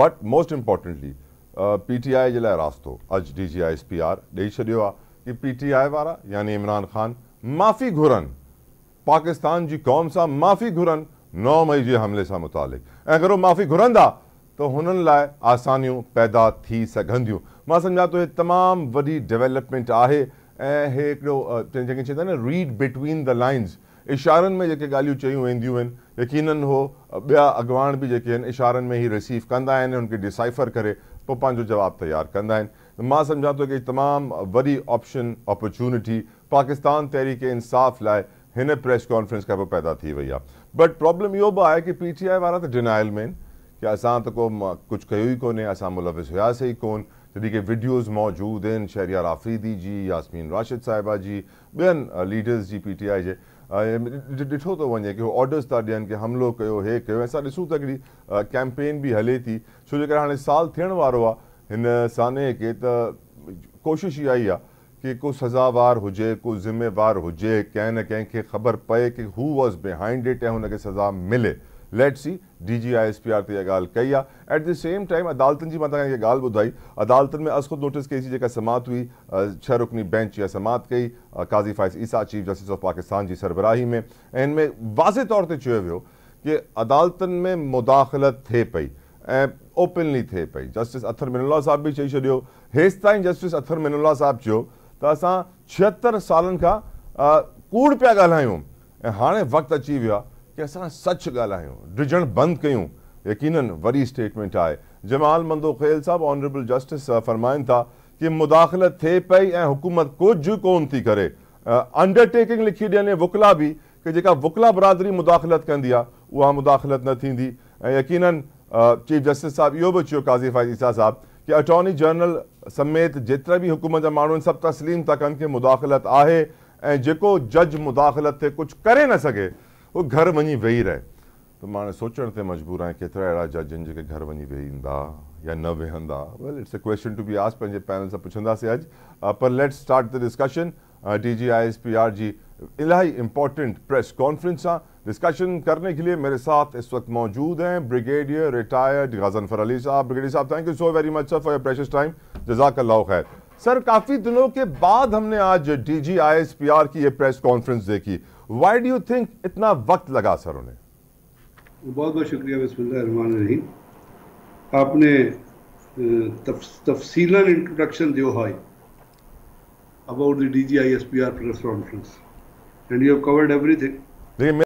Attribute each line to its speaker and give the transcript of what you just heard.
Speaker 1: but most importantly P T I जे लाइ रास्तो अॼु D G I S P R ॾेई छॾियो आहे की पी टी आई वारा यानी इमरान ख़ान माफ़ी घुरनि पाकिस्तान जी क़ौम सां माफ़ी घुरनि नौ मई जे हमले सां मुतालिक़ ऐं अगरि उहो माफ़ी घुरंदा त हुननि लाइ आसानियूं पैदा थी सघंदियूं मां सम्झा थो ही तमामु वॾी डेवलपमेंट आहे ऐं हे हिकिड़ो जंहिंखे चवंदा आहिनि रीड बिटवीन द लाइन्स इशारनि में जेके ॻाल्हियूं चयूं वेंदियूं आहिनि यकीननि हो ॿिया अॻवान बि जेके आहिनि इशारनि में ई रिसीव कंदा आहिनि उनखे डिसाइफर करे पोइ पंहिंजो जवाबु तयारु कंदा आहिनि मां सम्झां थो कि तमामु वॾी ऑप्शन अपॉर्चुनिटी पाकिस्तान तहरीक इंसाफ़ लाइ हिन प्रेस कॉन्फ्रेंस खां पोइ पैदा थी वई आहे बट प्रॉब्लम इहो बि आहे की पी टी आई वारा त डिनाइल में आहिनि की असां त को कुझु कयो ई कोन्हे असां मुलविस हुयासीं ई कोन जॾहिं की वीडियोज़ मौजूदु आहिनि शहरियार आफ़रीदी जी यासमीन राशिद साहिबा जी ॿियनि लीडर्स जी पी टी आई जे ॾिठो थो तो वञे की ऑर्डर्स ऑडर्स था ॾियनि की हमिलो कयो हे कयो असां ॾिसूं था कैंपेन बि हले थी छो जे करे हाणे साल थियण वारो आहे हिन साने खे त कोशिशि इहा ई आहे की को सज़ावार हुजे को ज़िमेवार हुजे कंहिं न कंहिंखे ख़बर पए की हू वॉज़ बिहाइंड इट ऐं हुनखे सज़ा मिले let see D G I S P R अगाल कया एट द सेम टाइम अदालत की मत तव्हांखे इहा ॻाल्हि ॿुधाई अदालतुनि में असखुद नोटिस कई जी समात हुई छह रुकनी बेंच या समात कई Qazi Faez Isa chief justice of Pakistan की सरबराही में इनमें में वाज़े तौर से चयो वियो कि अदालत में मुदाख़लत थे पई ए ओपनली थे पी जस्टिस अथर मिनुल्ला साहब भी चई छॾियो हेस तीन जस्टिस अथर मिनुल्ला साहब चो तो अस छिहत्तर साल कूड़ पाया ॻाल्हायूं हाँ वक्त अची वियो कि असां सच ॻाल्हायूं डिजण बंद क्यों यकीन वरी स्टेटमेंट आए जमाल मंदोखेल साहब ऑनरेबल जस्टिस फरमायन था कि मुदाख़लत थे पी ए हुकूमत कुझु कोन थी करे अंडरटेकिंग लिखी ॾियनि वुकला भी कि जेका वुकला बरादरी मुदाख़लत कंदी आहे उहा मुदाख़लत न थी यकीन चीफ जस्टिस साहब यो भी चयो काज़ी फ़ाइज़ा साहब कि अटॉर्नी जनरल समेत जेतिरा भी हुकूमत जहाँ मूल सब तस्लीम था कन कि मुदाख़लत है जो जज मुदाख़लत ते कुछ करे न सके वो घर वही वेही रहे तो मैं सोचने से मजबूर आए केतरा अड़ा जज आहिनि घर वही वेहींदा या न वेहंदा well it's a question to be ask पे पैनल पूछा से अज पर let's start the discussion D G I S P R जी इलाही इंपॉर्टेंट प्रेस कॉन्फ्रेंस आ डिस्कशन करने के लिए मेरे साथ इस वक्त मौजूद हैं ब्रिगेडियर रिटायर्ड गजनफर अली साहब ब्रिगेडियर साहब thank you so very much sir for your precious time जजाक खैर सर काफी दिनों के बाद हमने आज डीजीआईएसपीआर की ये प्रेस कॉन्फ्रेंस देखी व्हाई डू यू थिंक इतना वक्त लगा सर उन्हें बहुत बहुत शुक्रिया बसमान रहीम आपने तफसी इंट्रोडक्शन दियो हाई about the R press conference and you have covered everything